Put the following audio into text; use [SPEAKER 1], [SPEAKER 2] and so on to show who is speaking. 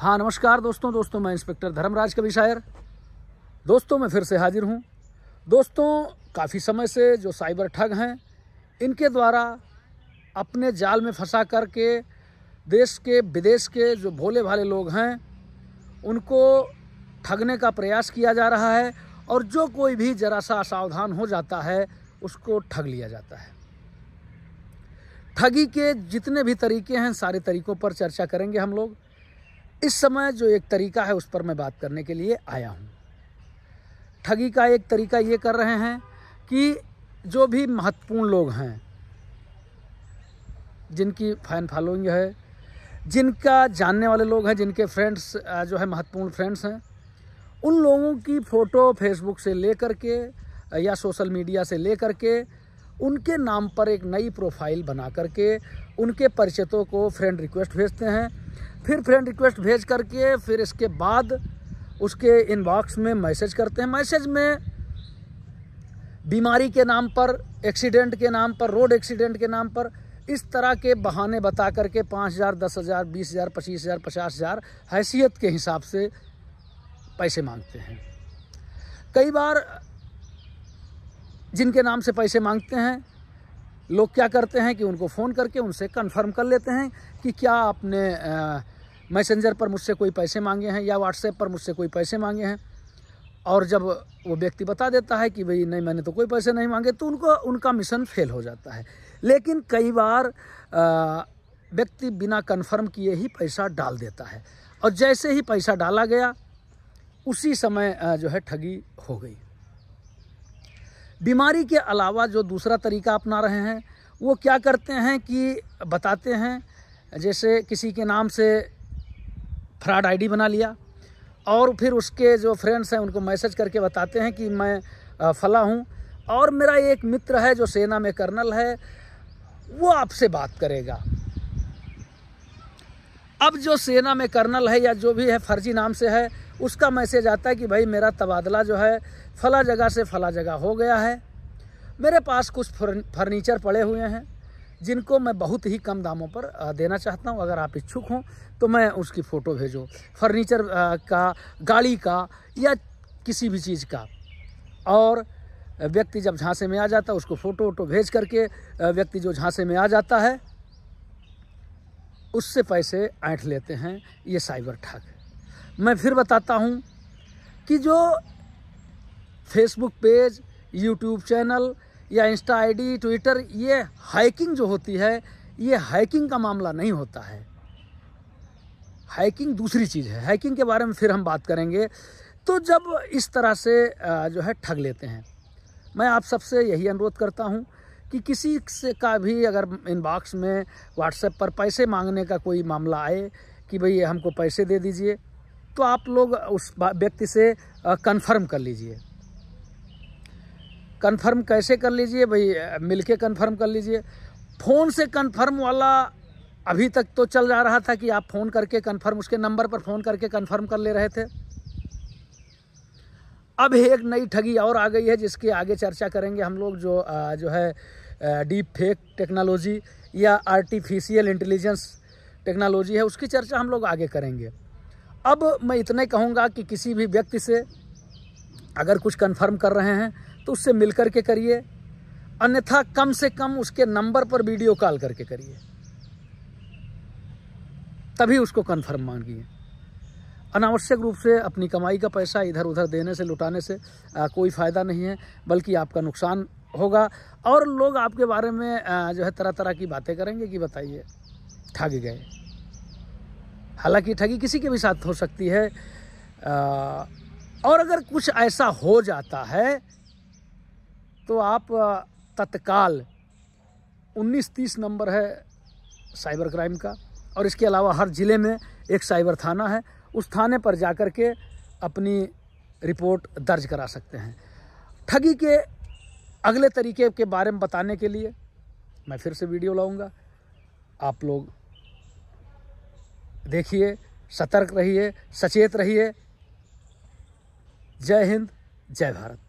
[SPEAKER 1] हाँ नमस्कार दोस्तों दोस्तों मैं इंस्पेक्टर धर्मराज कवि शायर दोस्तों मैं फिर से हाजिर हूँ दोस्तों काफ़ी समय से जो साइबर ठग हैं इनके द्वारा अपने जाल में फंसा करके देश के विदेश के जो भोले भाले लोग हैं उनको ठगने का प्रयास किया जा रहा है और जो कोई भी जरा सा असावधान हो जाता है उसको ठग लिया जाता है ठगी के जितने भी तरीके हैं सारे तरीकों पर चर्चा करेंगे हम लोग इस समय जो एक तरीका है उस पर मैं बात करने के लिए आया हूँ ठगी का एक तरीका ये कर रहे हैं कि जो भी महत्वपूर्ण लोग हैं जिनकी फैन फॉलोइंग है जिनका जानने वाले लोग हैं जिनके फ्रेंड्स जो है महत्वपूर्ण फ्रेंड्स हैं उन लोगों की फ़ोटो फेसबुक से ले कर के या सोशल मीडिया से ले कर के उनके नाम पर एक नई प्रोफाइल बना करके उनके परिचितों को फ्रेंड रिक्वेस्ट भेजते हैं फिर फ्रेंड रिक्वेस्ट भेज करके फिर इसके बाद उसके इनबॉक्स में मैसेज करते हैं मैसेज में बीमारी के नाम पर एक्सीडेंट के नाम पर रोड एक्सीडेंट के नाम पर इस तरह के बहाने बता करके पाँच हज़ार दस हज़ार बीस हज़ार पच्चीस हज़ार पचास हज़ार हैसियत के हिसाब से पैसे मांगते हैं कई बार जिनके नाम से पैसे मांगते हैं लोग क्या करते हैं कि उनको फ़ोन करके उनसे कन्फर्म कर लेते हैं कि क्या आपने आ, मैसेंजर पर मुझसे कोई पैसे मांगे हैं या व्हाट्सएप पर मुझसे कोई पैसे मांगे हैं और जब वो व्यक्ति बता देता है कि भाई नहीं मैंने तो कोई पैसे नहीं मांगे तो उनको उनका मिशन फेल हो जाता है लेकिन कई बार व्यक्ति बिना कन्फर्म किए ही पैसा डाल देता है और जैसे ही पैसा डाला गया उसी समय जो है ठगी हो गई बीमारी के अलावा जो दूसरा तरीका अपना रहे हैं वो क्या करते हैं कि बताते हैं जैसे किसी के नाम से फ्रॉड आईडी बना लिया और फिर उसके जो फ्रेंड्स हैं उनको मैसेज करके बताते हैं कि मैं फला हूँ और मेरा एक मित्र है जो सेना में कर्नल है वो आपसे बात करेगा अब जो सेना में कर्नल है या जो भी है फर्जी नाम से है उसका मैसेज आता है कि भाई मेरा तबादला जो है फला जगह से फला जगह हो गया है मेरे पास कुछ फर्नीचर पड़े हुए हैं जिनको मैं बहुत ही कम दामों पर देना चाहता हूँ अगर आप इच्छुक हों तो मैं उसकी फ़ोटो भेजो फर्नीचर का गाड़ी का या किसी भी चीज़ का और व्यक्ति जब झांसे में आ जाता है उसको फ़ोटो वोटो भेज करके व्यक्ति जो झांसे में आ जाता है उससे पैसे ऐंठ लेते हैं ये साइबर ठग मैं फिर बताता हूँ कि जो फेसबुक पेज यूट्यूब चैनल या इंस्टा आईडी ट्विटर ये हाइकिंग जो होती है ये हाइकिंग का मामला नहीं होता है हाइकिंग दूसरी चीज़ है हाइकिंग के बारे में फिर हम बात करेंगे तो जब इस तरह से जो है ठग लेते हैं मैं आप सबसे यही अनुरोध करता हूँ कि किसी से का भी अगर इनबॉक्स में व्हाट्सएप पर पैसे मांगने का कोई मामला आए कि भाई हमको पैसे दे दीजिए तो आप लोग उस व्यक्ति से कंफर्म कर लीजिए कन्फर्म कैसे कर लीजिए भाई मिल के कन्फर्म कर लीजिए फ़ोन से कन्फर्म वाला अभी तक तो चल जा रहा था कि आप फ़ोन करके कन्फर्म उसके नंबर पर फ़ोन करके कन्फर्म कर ले रहे थे अब एक नई ठगी और आ गई है जिसके आगे चर्चा करेंगे हम लोग जो आ, जो है डीप फेक टेक्नोलॉजी या आर्टिफिशियल इंटेलिजेंस टेक्नोलॉजी है उसकी चर्चा हम लोग आगे करेंगे अब मैं इतने कहूँगा कि किसी भी व्यक्ति से अगर कुछ कन्फर्म कर रहे हैं तो उससे मिल करके के करिए अन्यथा कम से कम उसके नंबर पर वीडियो कॉल करके करिए तभी उसको कन्फर्म मांगिए अनावश्यक रूप से अपनी कमाई का पैसा इधर उधर देने से लुटाने से आ, कोई फ़ायदा नहीं है बल्कि आपका नुकसान होगा और लोग आपके बारे में आ, जो है तरह तरह की बातें करेंगे कि बताइए ठग गए हालांकि ठगी किसी के भी साथ हो सकती है आ, और अगर कुछ ऐसा हो जाता है तो आप तत्काल 19 तीस नंबर है साइबर क्राइम का और इसके अलावा हर ज़िले में एक साइबर थाना है उस थाने पर जा कर के अपनी रिपोर्ट दर्ज करा सकते हैं ठगी के अगले तरीके के बारे में बताने के लिए मैं फिर से वीडियो लाऊंगा आप लोग देखिए सतर्क रहिए सचेत रहिए जय हिंद जय भारत